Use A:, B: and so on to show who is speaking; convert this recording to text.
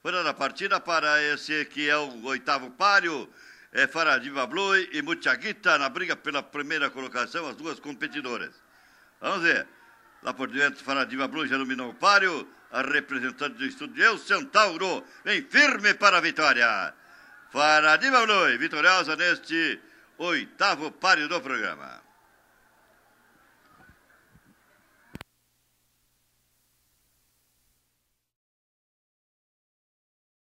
A: Foi da partida para esse que é o oitavo páreo, é eh, Faradiva Blue e Muchaguita na briga pela primeira colocação, as duas competidoras. Vamos ver. Lá por dentro, Faradiva Blue já dominou o páreo. A representante do estúdio, El Centauro, vem firme para a vitória. Faradiva Blue, vitoriosa neste oitavo páreo do programa.